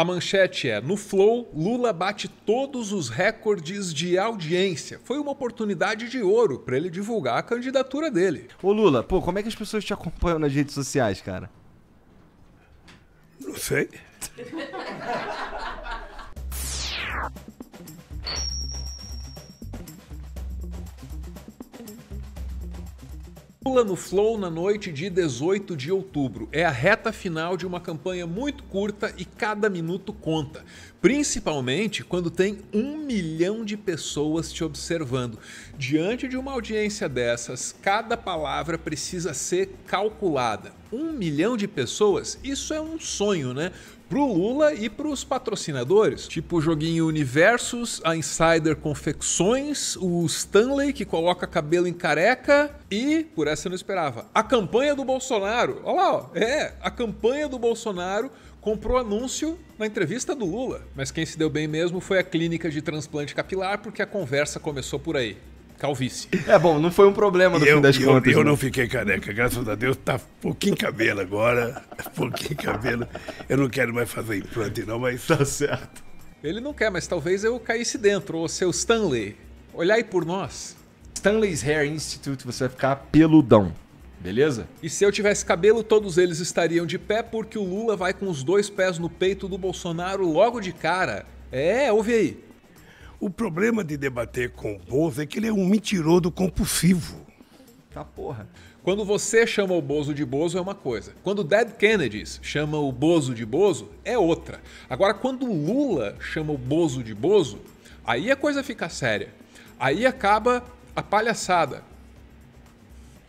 A manchete é: no Flow, Lula bate todos os recordes de audiência. Foi uma oportunidade de ouro para ele divulgar a candidatura dele. Ô Lula, pô, como é que as pessoas te acompanham nas redes sociais, cara? Não sei. Pula no Flow na noite de 18 de outubro. É a reta final de uma campanha muito curta e cada minuto conta, principalmente quando tem um milhão de pessoas te observando. Diante de uma audiência dessas, cada palavra precisa ser calculada. Um milhão de pessoas? Isso é um sonho, né? pro Lula e pros patrocinadores, tipo o joguinho Universos, a Insider Confecções, o Stanley que coloca cabelo em careca e, por essa eu não esperava, a campanha do Bolsonaro. Olha lá, ó, é, a campanha do Bolsonaro comprou anúncio na entrevista do Lula. Mas quem se deu bem mesmo foi a clínica de transplante capilar, porque a conversa começou por aí calvície. É bom, não foi um problema no eu, fim das eu, contas. Eu né? não fiquei careca, graças a Deus, tá pouquinho cabelo agora. Tá pouquinho cabelo. Eu não quero mais fazer implante, não, mas. Tá certo. Ele não quer, mas talvez eu caísse dentro, ou seu Stanley. olhar aí por nós. Stanley's Hair Institute, você vai ficar peludão. Beleza? E se eu tivesse cabelo, todos eles estariam de pé, porque o Lula vai com os dois pés no peito do Bolsonaro logo de cara. É, ouve aí. O problema de debater com o Bozo é que ele é um mentiroso compulsivo. Tá porra. Quando você chama o Bozo de Bozo é uma coisa. Quando Dead Kennedys chama o Bozo de Bozo é outra. Agora, quando Lula chama o Bozo de Bozo, aí a coisa fica séria. Aí acaba a palhaçada.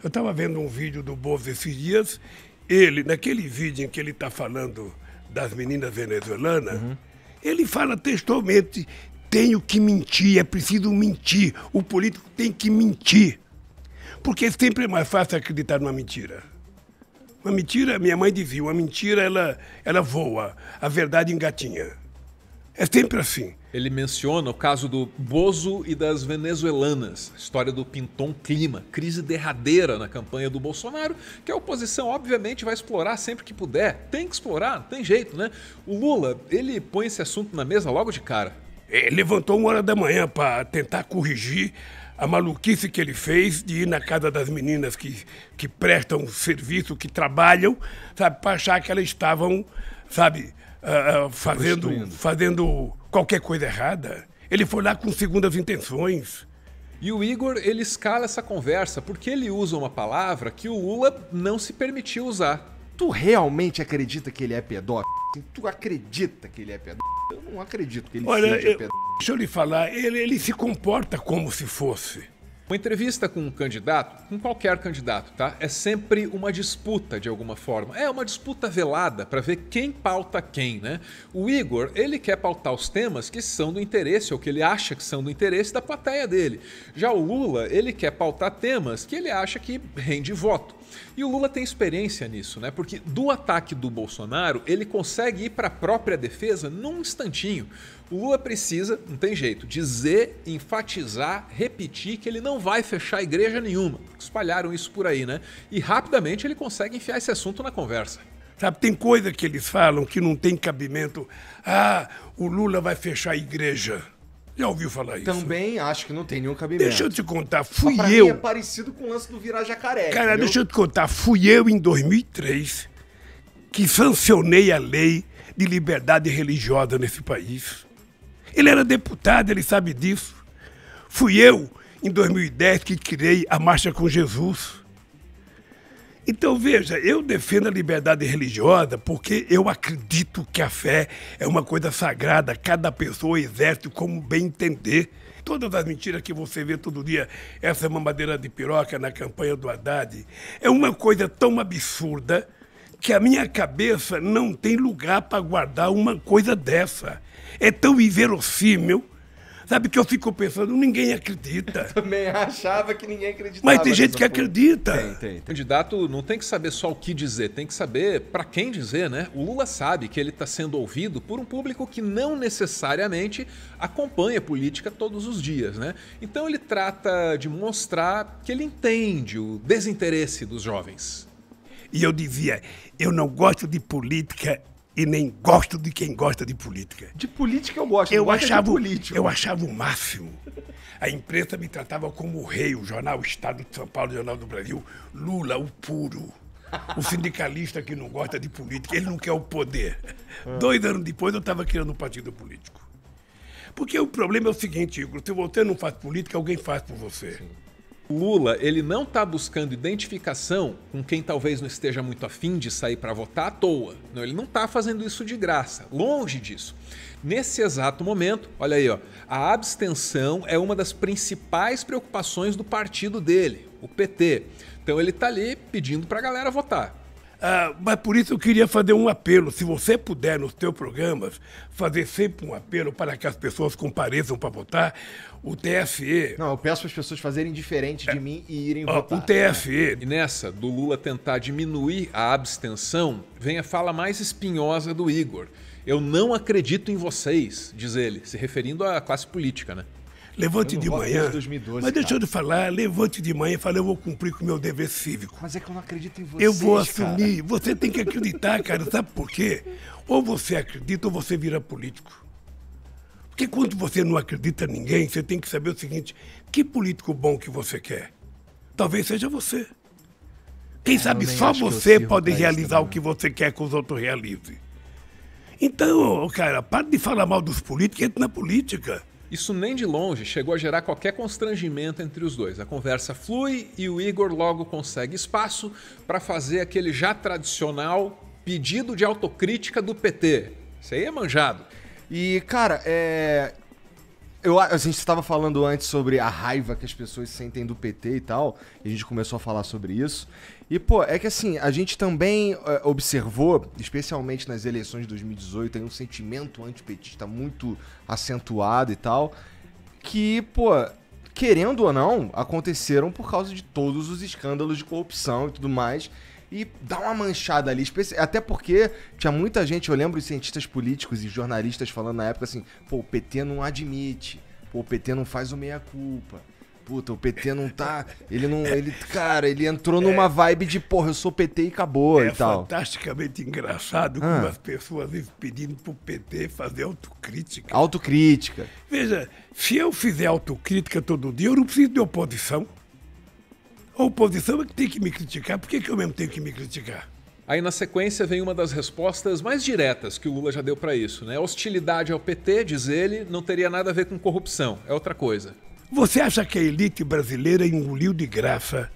Eu estava vendo um vídeo do Bozo esses dias. Ele, naquele vídeo em que ele está falando das meninas venezuelanas, uhum. ele fala textualmente tenho que mentir, é preciso mentir. O político tem que mentir. Porque sempre é mais fácil acreditar numa mentira. Uma mentira, minha mãe dizia, uma mentira ela, ela voa, a verdade engatinha. É sempre assim. Ele menciona o caso do Bozo e das venezuelanas, história do Pinton Clima, crise derradeira na campanha do Bolsonaro, que a oposição obviamente vai explorar sempre que puder. Tem que explorar, tem jeito, né? O Lula, ele põe esse assunto na mesa logo de cara é, levantou uma hora da manhã para tentar corrigir a maluquice que ele fez de ir na casa das meninas que, que prestam serviço, que trabalham, sabe, para achar que elas estavam, sabe, uh, fazendo, fazendo qualquer coisa errada. Ele foi lá com segundas intenções. E o Igor, ele escala essa conversa porque ele usa uma palavra que o Lula não se permitiu usar. Tu realmente acredita que ele é pedófilo? Assim, tu acredita que ele é pedaço? Eu não acredito que ele Olha, seja eu, pedófilo. Deixa eu lhe falar, ele, ele se comporta como se fosse. Uma entrevista com um candidato, com qualquer candidato, tá? É sempre uma disputa de alguma forma. É uma disputa velada para ver quem pauta quem, né? O Igor, ele quer pautar os temas que são do interesse ou que ele acha que são do interesse da plateia dele. Já o Lula, ele quer pautar temas que ele acha que rende voto. E o Lula tem experiência nisso, né? Porque do ataque do Bolsonaro, ele consegue ir para a própria defesa num instantinho. O Lula precisa, não tem jeito, dizer, enfatizar, repetir que ele não vai fechar igreja nenhuma. Espalharam isso por aí, né? E rapidamente ele consegue enfiar esse assunto na conversa. Sabe, tem coisa que eles falam que não tem cabimento. Ah, o Lula vai fechar a igreja. Já ouviu falar isso? Também acho que não tem nenhum cabimento. Deixa eu te contar, fui pra eu. Mim é parecido com o lance do virar jacaré. Cara, entendeu? deixa eu te contar, fui eu em 2003 que sancionei a lei de liberdade religiosa nesse país. Ele era deputado, ele sabe disso. Fui eu, em 2010, que criei a Marcha com Jesus. Então, veja, eu defendo a liberdade religiosa porque eu acredito que a fé é uma coisa sagrada, cada pessoa exerce como bem entender. Todas as mentiras que você vê todo dia, essa mamadeira de piroca na campanha do Haddad, é uma coisa tão absurda que a minha cabeça não tem lugar para guardar uma coisa dessa. É tão inverossímil Sabe que eu fico pensando, ninguém acredita. Eu também achava que ninguém acreditava. Mas tem gente que acredita. Tem, tem, tem. O candidato não tem que saber só o que dizer, tem que saber para quem dizer, né? O Lula sabe que ele está sendo ouvido por um público que não necessariamente acompanha política todos os dias, né? Então ele trata de mostrar que ele entende o desinteresse dos jovens. E eu dizia, eu não gosto de política e nem gosto de quem gosta de política. De política eu gosto, eu gosto achava, de política. Eu achava o máximo. A imprensa me tratava como o rei, o jornal Estado de São Paulo, o Jornal do Brasil, Lula, o puro. O sindicalista que não gosta de política, ele não quer o poder. É. Dois anos depois eu estava criando um partido político. Porque o problema é o seguinte, Igor, se você não faz política, alguém faz por você. Sim. Lula ele não está buscando identificação com quem talvez não esteja muito afim de sair para votar à toa. Não, ele não está fazendo isso de graça, longe disso. Nesse exato momento, olha aí, ó, a abstenção é uma das principais preocupações do partido dele, o PT. Então ele está ali pedindo para a galera votar. Ah, mas por isso eu queria fazer um apelo. Se você puder, nos seus programas, fazer sempre um apelo para que as pessoas compareçam para votar, o TSE. Não, eu peço para as pessoas fazerem diferente de é, mim e irem ó, votar. O TSE. E nessa, do Lula tentar diminuir a abstenção, vem a fala mais espinhosa do Igor. Eu não acredito em vocês, diz ele, se referindo à classe política, né? Levante de manhã. 2012, mas deixa eu te falar, levante de manhã e fala, eu vou cumprir com o meu dever cívico. Mas é que eu não acredito em você. Eu vou assumir. Cara. Você tem que acreditar, cara. Sabe por quê? Ou você acredita ou você vira político. Porque quando você não acredita em ninguém, você tem que saber o seguinte: que político bom que você quer? Talvez seja você. Quem é, sabe só você pode realizar o que você quer que os outros realizem. Então, cara, para de falar mal dos políticos e entra na política. Isso nem de longe chegou a gerar qualquer constrangimento entre os dois. A conversa flui e o Igor logo consegue espaço para fazer aquele já tradicional pedido de autocrítica do PT. Isso aí é manjado. E, cara, é... Eu, a gente estava falando antes sobre a raiva que as pessoas sentem do PT e tal, e a gente começou a falar sobre isso. E, pô, é que assim, a gente também é, observou, especialmente nas eleições de 2018, tem um sentimento antipetista muito acentuado e tal, que, pô, querendo ou não, aconteceram por causa de todos os escândalos de corrupção e tudo mais e dá uma manchada ali. Até porque tinha muita gente, eu lembro os cientistas políticos e jornalistas falando na época assim, pô, o PT não admite, pô, o PT não faz o meia-culpa. Puta, o PT não tá. Ele não. É. Ele, cara, ele entrou numa é. vibe de, porra, eu sou PT e acabou é e tal. É fantasticamente engraçado ah. como as pessoas vivem pedindo pro PT fazer autocrítica. Autocrítica. Veja, se eu fizer autocrítica todo dia, eu não preciso de oposição. A oposição é que tem que me criticar, por que, que eu mesmo tenho que me criticar? Aí na sequência vem uma das respostas mais diretas que o Lula já deu para isso, né? Hostilidade ao PT, diz ele, não teria nada a ver com corrupção, é outra coisa. Você acha que a elite brasileira engoliu de graça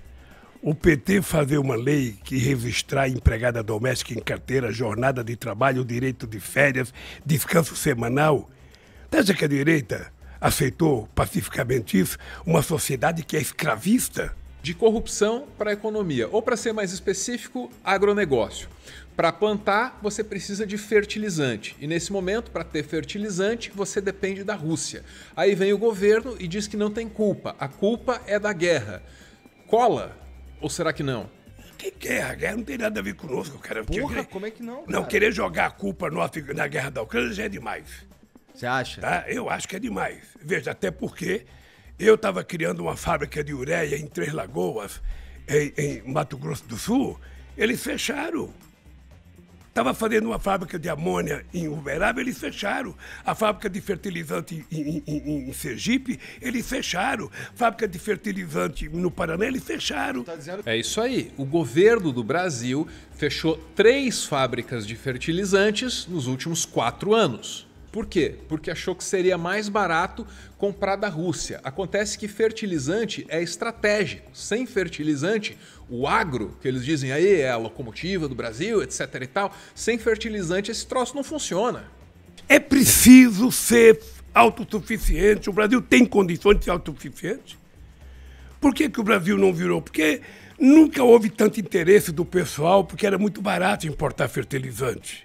o PT fazer uma lei que registrar empregada doméstica em carteira, jornada de trabalho, direito de férias, descanso semanal? Você acha que a direita aceitou pacificamente isso? Uma sociedade que é escravista? de corrupção para a economia, ou para ser mais específico, agronegócio. Para plantar, você precisa de fertilizante. E nesse momento, para ter fertilizante, você depende da Rússia. Aí vem o governo e diz que não tem culpa. A culpa é da guerra. Cola? Ou será que não? Que guerra? Guerra não tem nada a ver conosco, cara. Porra, que... como é que não? Cara? Não, querer jogar a culpa no, na guerra da Ucrânia já é demais. Você acha? Tá? Eu acho que é demais. Veja, até porque eu estava criando uma fábrica de ureia em Três Lagoas, em, em Mato Grosso do Sul. Eles fecharam. Estava fazendo uma fábrica de amônia em Uberaba, eles fecharam. A fábrica de fertilizante em, em, em Sergipe, eles fecharam. Fábrica de fertilizante no Paraná, eles fecharam. Tá é isso aí. O governo do Brasil fechou três fábricas de fertilizantes nos últimos quatro anos. Por quê? Porque achou que seria mais barato comprar da Rússia. Acontece que fertilizante é estratégico. Sem fertilizante, o agro, que eles dizem aí, é a locomotiva do Brasil, etc e tal, sem fertilizante esse troço não funciona. É preciso ser autossuficiente. O Brasil tem condições de ser autossuficiente? Por que, que o Brasil não virou? Porque nunca houve tanto interesse do pessoal, porque era muito barato importar fertilizante.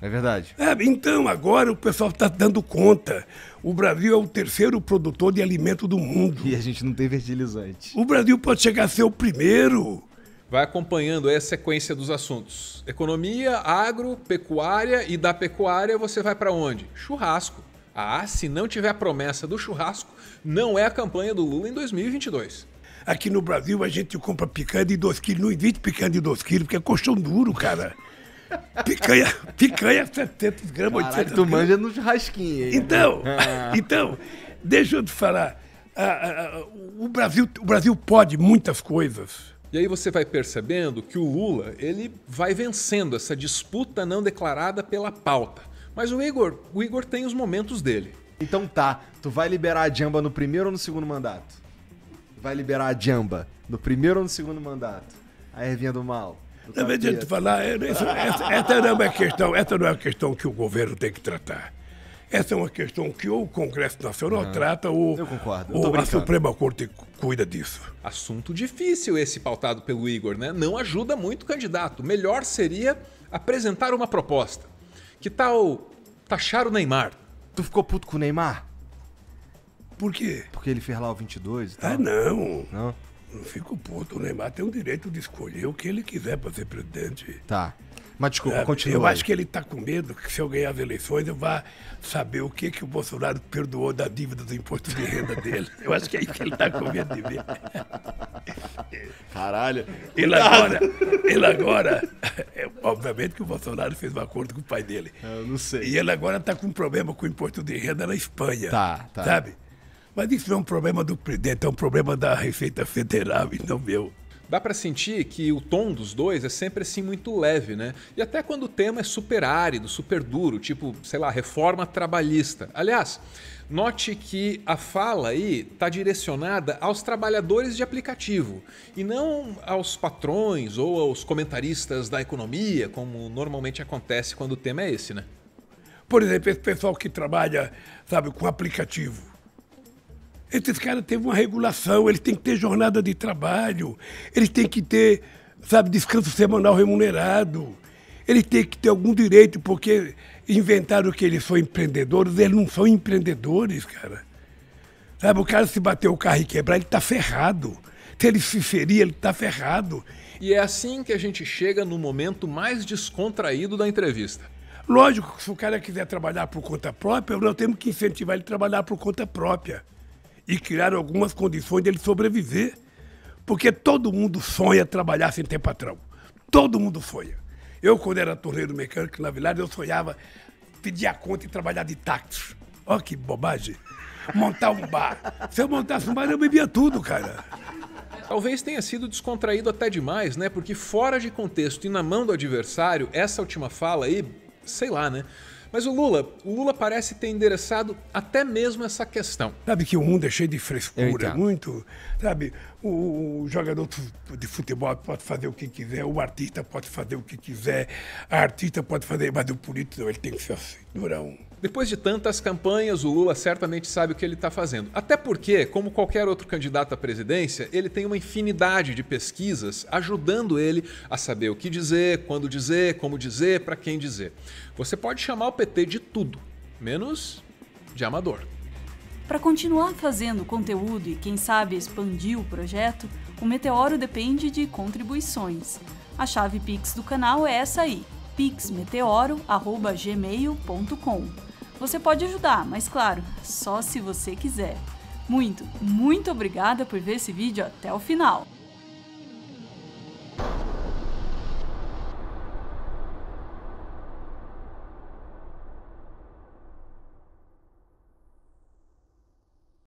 É verdade. É, então, agora o pessoal está dando conta. O Brasil é o terceiro produtor de alimento do mundo. E a gente não tem fertilizante. O Brasil pode chegar a ser o primeiro. Vai acompanhando aí a sequência dos assuntos. Economia, agro, pecuária e da pecuária você vai para onde? Churrasco. Ah, se não tiver a promessa do churrasco, não é a campanha do Lula em 2022. Aqui no Brasil a gente compra picanha de 2 quilos, não invite picanha de 2 quilos, porque é colchão duro, cara. Picanha, picanha 700 tá gramas, Caralho, 800 tu gramas. manja nos churrasquinho. Né? Então, ah. então, deixa eu te falar. Ah, ah, ah, o, Brasil, o Brasil pode muitas coisas. E aí você vai percebendo que o Lula ele vai vencendo essa disputa não declarada pela pauta. Mas o Igor, o Igor tem os momentos dele. Então tá, tu vai liberar a Jamba no primeiro ou no segundo mandato? Vai liberar a Jamba no primeiro ou no segundo mandato? A ervinha do mal. Na verdade, de falar, essa, essa, não é questão, essa não é uma questão que o governo tem que tratar. Essa é uma questão que ou o Congresso Nacional trata ou, eu concordo, eu a Suprema Corte cuida disso. Assunto difícil esse pautado pelo Igor, né? Não ajuda muito o candidato. Melhor seria apresentar uma proposta. Que tal taxar o Neymar? Tu ficou puto com o Neymar? Por quê? Porque ele fez lá o 22 e ah, tal. Ah, não. Não? Não fico puto. O Neymar tem o direito de escolher o que ele quiser para ser presidente. Tá. Mas desculpa, é, continua. Eu aí. acho que ele está com medo que se eu ganhar as eleições eu vá saber o que, que o Bolsonaro perdoou da dívida do imposto de renda dele. Eu acho que é isso que ele está com medo de ver. Caralho. Ele agora, ele agora é, obviamente que o Bolsonaro fez um acordo com o pai dele. Eu não sei. E ele agora está com um problema com o imposto de renda na Espanha. Tá, tá. Sabe? Mas isso é um problema do presidente, é um problema da Receita Federal e não meu dá para sentir que o tom dos dois é sempre assim muito leve, né? E até quando o tema é super árido, super duro, tipo, sei lá, reforma trabalhista. Aliás, note que a fala aí está direcionada aos trabalhadores de aplicativo e não aos patrões ou aos comentaristas da economia, como normalmente acontece quando o tema é esse, né? Por exemplo, esse pessoal que trabalha, sabe, com aplicativo esses caras têm uma regulação, eles têm que ter jornada de trabalho, eles têm que ter, sabe, descanso semanal remunerado, eles têm que ter algum direito, porque inventaram que eles são empreendedores, eles não são empreendedores, cara. Sabe, o cara se bater o carro e quebrar, ele está ferrado. Se ele se ferir, ele está ferrado. E é assim que a gente chega no momento mais descontraído da entrevista. Lógico, se o cara quiser trabalhar por conta própria, nós temos que incentivar ele a trabalhar por conta própria e criar algumas condições dele sobreviver. Porque todo mundo sonha trabalhar sem ter patrão. Todo mundo sonha. Eu, quando era torreiro mecânico na Vilada, eu sonhava pedir a conta e trabalhar de táxi. Olha que bobagem. Montar um bar. Se eu montasse um bar, eu bebia tudo, cara. Talvez tenha sido descontraído até demais, né? Porque fora de contexto e na mão do adversário, essa última fala aí, sei lá, né? Mas o Lula, o Lula parece ter endereçado até mesmo essa questão. Sabe que o mundo é cheio de frescura, muito. Sabe, o, o jogador de futebol pode fazer o que quiser, o artista pode fazer o que quiser, a artista pode fazer, mas o político ele tem que ser assim, durão depois de tantas campanhas, o Lula certamente sabe o que ele está fazendo. Até porque, como qualquer outro candidato à presidência, ele tem uma infinidade de pesquisas ajudando ele a saber o que dizer, quando dizer, como dizer, para quem dizer. Você pode chamar o PT de tudo, menos de amador. Para continuar fazendo conteúdo e, quem sabe, expandir o projeto, o Meteoro depende de contribuições. A chave Pix do canal é essa aí, pixmeteoro.gmail.com. Você pode ajudar, mas claro, só se você quiser. Muito, muito obrigada por ver esse vídeo até o final.